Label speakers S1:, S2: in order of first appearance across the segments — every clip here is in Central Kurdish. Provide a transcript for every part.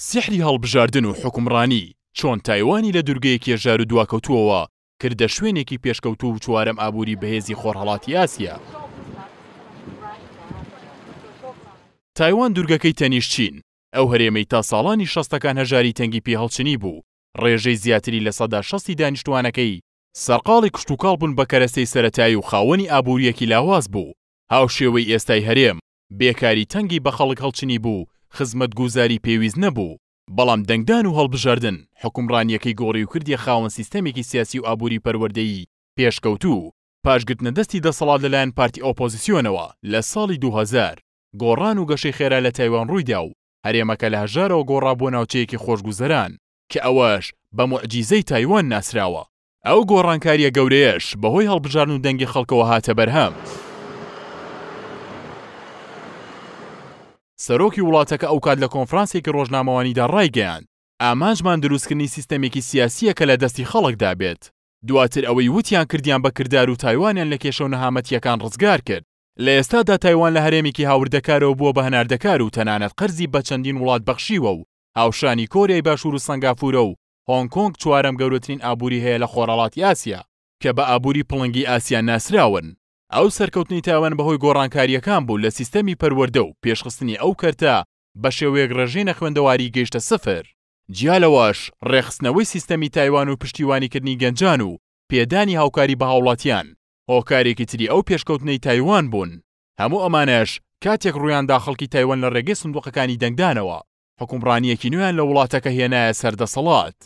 S1: سحری هەڵبژاردن و حکمڕانی چۆن تایوانی لە دورگەی کێژار و دواکەوتووەوە کردە شوێنێکی پێشکەوتو و چوارەم ئابووری بەهێزی خۆرهڵاتی ئاسیا تایوان دورگەکەی تەنیشتچین ئەو هەرێمەی تا ساڵانی شەستەکان هەژاری تەنگی پێ هەڵچنی بوو ڕێژەی زیاتری لە سەدا شەستی دانیشتوانەکەی سەرقاڵی کشتتوکاڵ بوون بە کەرەسەی سەتایی و خاوەنی ئابوووریەکی لاواز بوو هاوشێوەی ئێستای هەرێم بێکاری تەنگی بە خەڵک هەڵچنی بوو خزمەت گوزاری پێویست نەبوو بەڵام دەنگدان و هەڵبژاردن حکومڕانیەکەی گۆڕی و کردی خاوەن سیستەمێکی سیاسی و ئابووری پەروەردەیی پێشکەوتوو پاشگرتنە دەستی دەسەڵات لەلایەن پارتی ئۆپۆزیسیۆنەوە لە ساڵی 2000 گۆڕان و گەشەی خێرا لە تایوان ڕوویدا و هەرێمەکە لە هەژارەوە گۆڕا بۆ ناوچەیەکی خۆشگوزەران کە ئەوەش بە معجیزەی تایوان ناسراوە ئەو گۆڕانکاریە گەورەیەش بەهۆی هەڵبژارن و دەنگی خەڵکەوە هاتە بەرهەم. سەرۆکی وڵاتەکە ئەو کات لە کۆنفرانسێکی ڕۆژنامەوانیدا ڕایگەیان ئاماژمان دروستکردنی سیستەمێکی سیاسیە کە لە دەستی خەڵکدا بێت دواتر ئەوەی وتیان کردیان بە کردار و تایوانیان لە کێشە و نەهامەتیەکان ڕزگار کرد لە ئێستادا تایوان لە هەرێمێکی هاوردەکارەوە بووە بە هەناردەکار و تەنانەت قەرزی بە چەندین وڵات بەخشیوە و هاوشانی کۆریای باشوور و سنگافورە و هۆنگ کۆنگ چوارەم گەورەترین ئابووری هەیە لە خۆرەڵاتی ئاسیا کە بە ئابووری پڵنگی ئاسیا ناسراون ئەو سەرکەوتنی تاوان بەهۆی گۆڕانکاریەکان بوو لە سیستەمی پەروەەردە و پێشخستنی ئەو کەرتە بە شێوەیەک ڕژێنە خوێندەواری گەیشتە سفر جیالەوەش ڕێخستنەوەی سیستەمی تایوان و پشتیوانیکردنی گەنجان و پێدانی هاوکاری بە هاوڵاتیان هۆکارێکی تری ئەو پێشکەوتنەی تایوان بوون هەموو ئەمانەش کاتێک ڕوویاندا خەڵکی تایوان لە ڕێگەی سندوقەکانی دەنگدانەوە حکومڕانیەکی نوێیان لە وڵاتەکە هێنایە سەردەسەڵات.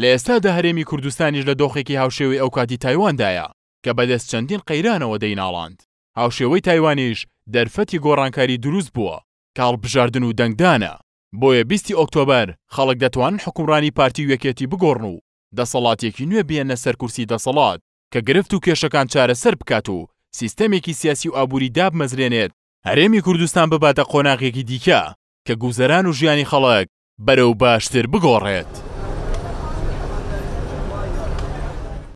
S1: لە ئێستادا هەرێمی کوردستانیش لە دۆخێکی هاوشێوەی ئەو کاتی تایواندایە کە بەدەست چەندین قەیرانەوە دەیناڵاند هاوشێوەی تایوانیش دەرفەتی گۆڕانکاری دروست بووە کاڵبژاردن و دەنگدانە بۆیە بیستی ئۆکتۆبەر خەڵک دەتوانن حکومڕانی پارتی وەکێتی بگۆڕن و دەسەڵاتێکی نوێ بێنە سەر کورسی دەسەڵات کە گرفت و کێشەکان چارەسەر بکات و سیستەمێکی سیاسی و ئابووری داب مەزرێنێت هەرێمی کوردستان بباتە قۆناغێکی دیکە کە گوزەران و ژیانی خەڵک بەرەو باشتر بگۆڕێت.